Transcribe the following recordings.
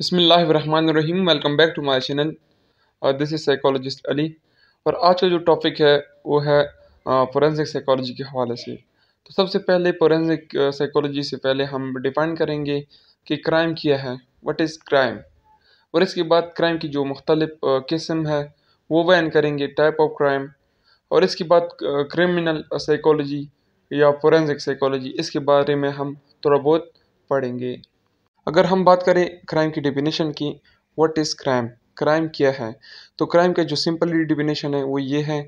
बसमीम welcome back to my channel और this is psychologist Ali और आज का जो टॉपिक है वो है फोरेंसिक uh, साइकोलॉजी के हवाले से तो सबसे पहले फोरेंसिक साइकोलॉजी uh, से पहले हम डिफाइन करेंगे कि क्राइम क्या है व्हाट इज़ क्राइम और इसके बाद क्राइम की जो मुख्तलिफ uh, किस्म है वो बयान करेंगे टाइप ऑफ क्राइम और इसके बाद क्रिमिनल साइकोलॉजी या फोरेंसिक साइकोलॉजी इसके बारे में हम थोड़ा बहुत पढ़ेंगे अगर हम बात करें क्राइम की डिफिनेशन की व्हाट इज़ क्राइम क्राइम क्या है तो क्राइम का जो सिंपल डिफिनेशन है वो ये है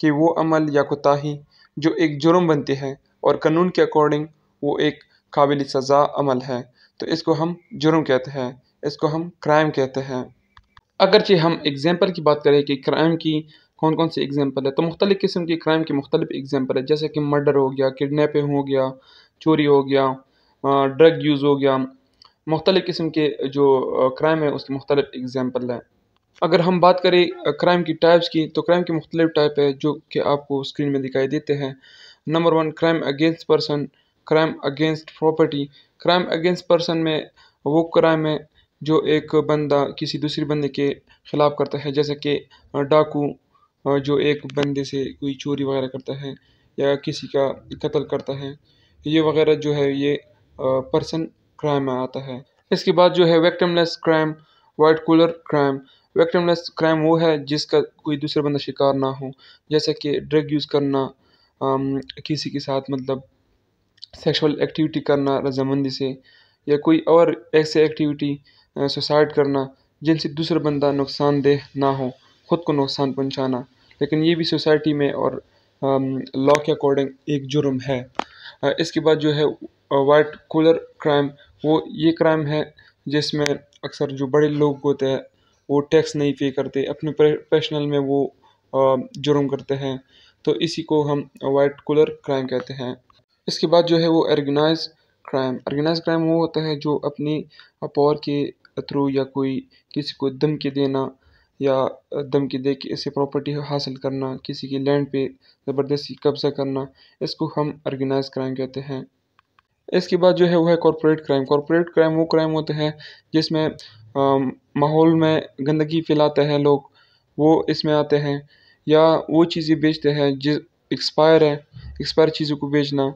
कि वो अमल या कोताही जो एक जुर्म बनती है और कानून के अकॉर्डिंग वो एक काबिल सज़ा अमल है तो इसको हम जुर्म कहते हैं इसको हम क्राइम कहते हैं अगरचि हम एग्ज़ाम्पल की बात करें कि क्राइम की कौन कौन सी एग्जाम्पल है तो मुख्तलिफ़ किस्म की क्राइम की मुख्तलिफ एग्जाम्पल है जैसे कि मर्डर हो गया किडनेपिंग हो गया चोरी हो गया ड्रग यूज़ हो गया मुख्तलिफ़ किस्म के जो क्राइम है उसके मुख्तलिफ़ एग्ज़ाम्पल हैं अगर हम बात करें क्राइम की टाइप्स की तो क्राइम के मुख्तलिफ़ टाइप है जो कि आपको स्क्रीन में दिखाई देते हैं number one crime against person crime against property crime against person में वो क्राइम है जो एक बंदा किसी दूसरे बंदे के ख़िलाफ़ करता है जैसे कि डाकू जो एक बंदे से कोई चोरी वगैरह करता है या किसी का कत्ल करता है ये वगैरह जो है ये पर्सन क्राइम में आता है इसके बाद जो है victimless crime white collar crime victimless crime वो है जिसका कोई दूसरा बंदा शिकार ना हो जैसे कि ड्रग यूज़ करना आम, किसी के साथ मतलब सेक्सुअल एक्टिविटी करना रजामंदी से या कोई और ऐसे एक्टिविटी सुसाइड करना जिनसे दूसरा बंदा नुकसानदेह ना हो खुद को नुकसान पहुंचाना लेकिन ये भी सोसाइटी में और लॉ के अकॉर्डिंग एक जुर्म है इसके बाद जो है वाइट कूलर क्राइम वो ये क्राइम है जिसमें अक्सर जो बड़े लोग होते हैं वो टैक्स नहीं पे करते अपने पर्सनल में वो जुर्म करते हैं तो इसी को हम वाइट कूलर क्राइम कहते हैं इसके बाद जो है वो ऑर्गेनाइज क्राइम ऑर्गेनाइज क्राइम वो होता है जो अपनी पावर के थ्रू या कोई किसी को धमकी देना या धमकी दे के इसे प्रॉपर्टी हासिल करना किसी की लैंड पे ज़बरदस्ती कब्जा करना इसको हम ऑर्गेनाइज क्राइम कहते हैं इसके बाद जो है वो है कॉरपोरेट क्राइम कॉरपोरेट क्राइम वो क्राइम होते हैं जिसमें माहौल में गंदगी फैलाते हैं लोग वो इसमें आते हैं या वो चीज़ें बेचते हैं जिस एक्सपायर है एक्सपायर चीज़ों को बेचना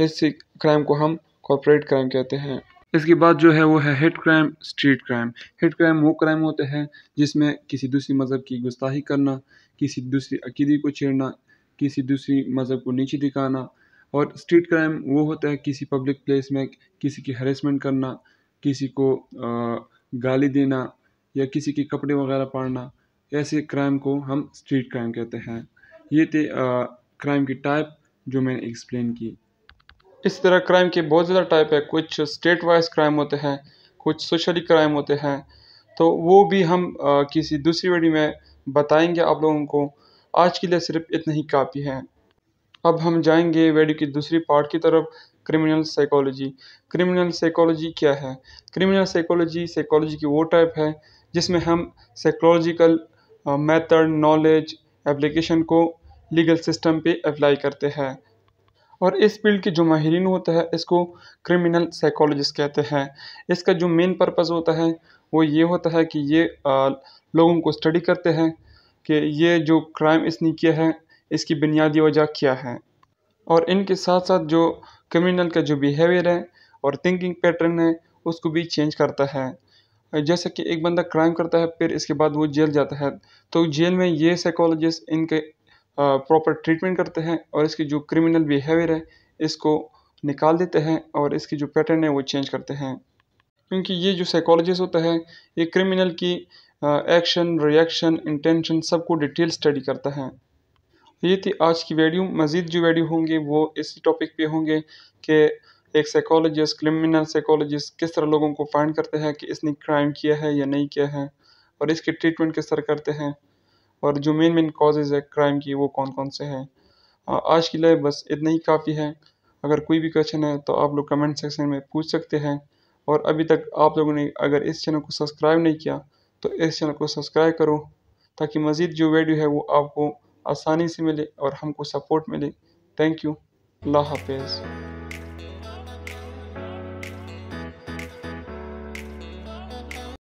इस क्राइम को हम कॉरपोरेट क्राइम कहते हैं इसके बाद जो है वो है hit crime street crime hit crime वो क्राइम होते हैं जिसमें किसी दूसरी मज़हब की गुस्ताही करना किसी दूसरी अकीदे को छेड़ना किसी दूसरी मज़हब को नीचे दिखाना और स्ट्रीट क्राइम वो होता है किसी पब्लिक प्लेस में किसी की हरेसमेंट करना किसी को गाली देना या किसी के कपड़े वगैरह पाड़ना ऐसे क्राइम को हम स्ट्रीट क्राइम कहते हैं ये थे क्राइम की टाइप जो मैंने एक्सप्लेन की इस तरह क्राइम के बहुत ज़्यादा टाइप है कुछ स्टेट वाइज क्राइम होते हैं कुछ सोशली क्राइम होते हैं तो वो भी हम आ, किसी दूसरी वीडियो में बताएंगे आप लोगों को आज के लिए सिर्फ इतना ही काफ़ी है अब हम जाएंगे वेड की दूसरी पार्ट की तरफ क्रिमिनल साइकोलॉजी क्रिमिनल साइकोलॉजी क्या है क्रिमिनल साइकोलॉजी साइकोलॉजी की वो टाइप है जिसमें हम साइकोलॉजिकल मेथड नॉलेज एप्लीकेशन को लीगल सिस्टम पे अप्लाई करते हैं और इस फील्ड के जो माहरीन होता है इसको क्रिमिनल साइकोलॉजिस्ट कहते हैं इसका जो मेन पर्पज़ होता है वो ये होता है कि ये आ, लोगों को स्टडी करते हैं कि ये जो क्राइम इसने किया है इसकी बुनियादी वजह क्या है और इनके साथ साथ जो क्रिमिनल का जो बिहेवियर है और थिंकिंग पैटर्न है उसको भी चेंज करता है जैसे कि एक बंदा क्राइम करता है फिर इसके बाद वो जेल जाता है तो जेल में ये साइकोलॉजिस्ट इनके प्रॉपर ट्रीटमेंट करते हैं और इसकी जो क्रिमिनल बिहेवियर है इसको निकाल देते हैं और इसकी जो पैटर्न है वो चेंज करते हैं क्योंकि ये जो साइकोलॉजिस्ट होता है ये क्रिमिनल की एक्शन रिएक्शन इंटेंशन सबको डिटेल स्टडी करता है ये थी आज की वीडियो मज़ीद जो वीडियो होंगे वो इसी टॉपिक पे होंगे कि एक साइकोलॉजिस्ट क्रिमिनल साइकोलॉजिस्ट किस तरह लोगों को फाइंड करते हैं कि इसने क्राइम किया है या नहीं किया है और इसके ट्रीटमेंट किस तरह करते हैं और जो मेन मेन कॉजेज़ है क्राइम की वो कौन कौन से हैं आज के लिए बस इतना ही काफ़ी है अगर कोई भी क्वेश्चन है तो आप लोग कमेंट सेक्शन में पूछ सकते हैं और अभी तक आप लोगों ने अगर इस चैनल को सब्सक्राइब नहीं किया तो इस चैनल को सब्सक्राइब करो ताकि मज़ीद जो वीडियो है वो आपको आसानी से मिले और हमको सपोर्ट मिले थैंक यू अल्लाह हाफिज़